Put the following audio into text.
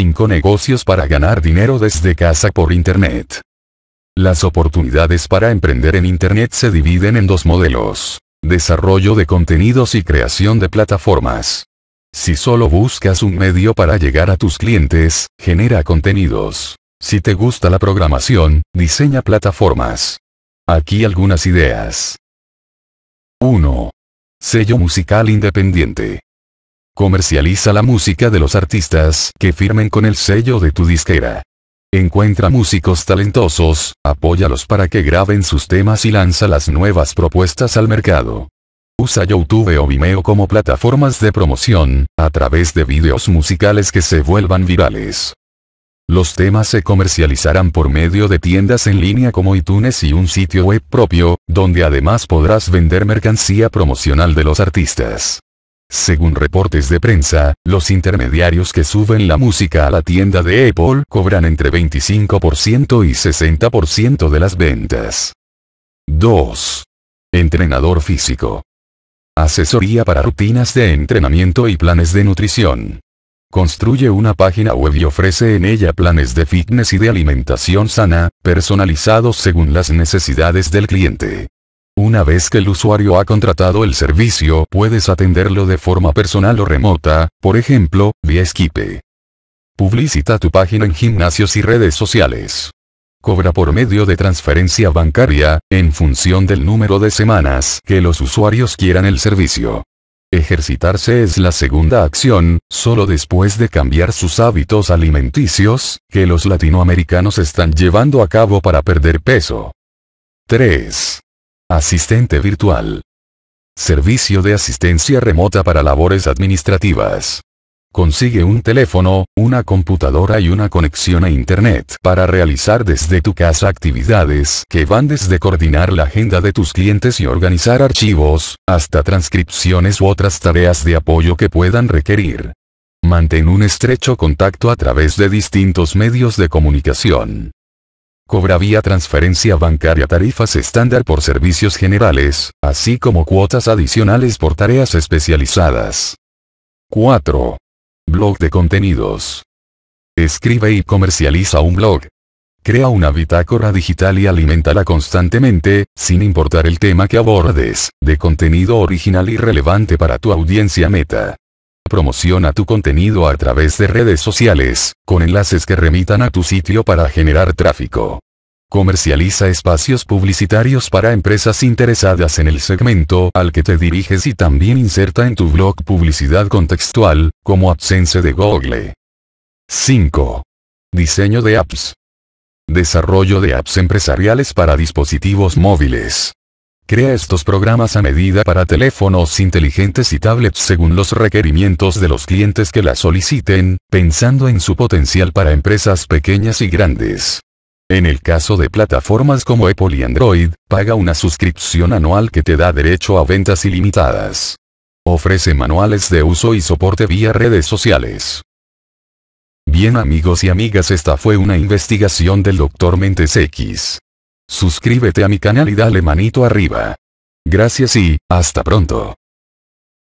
5 negocios para ganar dinero desde casa por Internet. Las oportunidades para emprender en Internet se dividen en dos modelos. Desarrollo de contenidos y creación de plataformas. Si solo buscas un medio para llegar a tus clientes, genera contenidos. Si te gusta la programación, diseña plataformas. Aquí algunas ideas. 1. Sello musical independiente. Comercializa la música de los artistas que firmen con el sello de tu disquera. Encuentra músicos talentosos, apóyalos para que graben sus temas y lanza las nuevas propuestas al mercado. Usa YouTube o Vimeo como plataformas de promoción, a través de videos musicales que se vuelvan virales. Los temas se comercializarán por medio de tiendas en línea como iTunes y un sitio web propio, donde además podrás vender mercancía promocional de los artistas. Según reportes de prensa, los intermediarios que suben la música a la tienda de Apple cobran entre 25% y 60% de las ventas. 2. Entrenador físico. Asesoría para rutinas de entrenamiento y planes de nutrición. Construye una página web y ofrece en ella planes de fitness y de alimentación sana, personalizados según las necesidades del cliente. Una vez que el usuario ha contratado el servicio, puedes atenderlo de forma personal o remota, por ejemplo, vía Skype. Publicita tu página en gimnasios y redes sociales. Cobra por medio de transferencia bancaria, en función del número de semanas que los usuarios quieran el servicio. Ejercitarse es la segunda acción, solo después de cambiar sus hábitos alimenticios, que los latinoamericanos están llevando a cabo para perder peso. 3. Asistente virtual. Servicio de asistencia remota para labores administrativas. Consigue un teléfono, una computadora y una conexión a Internet para realizar desde tu casa actividades que van desde coordinar la agenda de tus clientes y organizar archivos, hasta transcripciones u otras tareas de apoyo que puedan requerir. Mantén un estrecho contacto a través de distintos medios de comunicación. Cobra vía transferencia bancaria tarifas estándar por servicios generales, así como cuotas adicionales por tareas especializadas. 4. Blog de contenidos. Escribe y comercializa un blog. Crea una bitácora digital y alimentala constantemente, sin importar el tema que abordes, de contenido original y relevante para tu audiencia meta. Promociona tu contenido a través de redes sociales, con enlaces que remitan a tu sitio para generar tráfico. Comercializa espacios publicitarios para empresas interesadas en el segmento al que te diriges y también inserta en tu blog publicidad contextual, como AdSense de Google. 5. Diseño de apps. Desarrollo de apps empresariales para dispositivos móviles. Crea estos programas a medida para teléfonos inteligentes y tablets según los requerimientos de los clientes que la soliciten, pensando en su potencial para empresas pequeñas y grandes. En el caso de plataformas como Apple y Android, paga una suscripción anual que te da derecho a ventas ilimitadas. Ofrece manuales de uso y soporte vía redes sociales. Bien amigos y amigas esta fue una investigación del Dr. Mentes X. Suscríbete a mi canal y dale manito arriba. Gracias y, hasta pronto.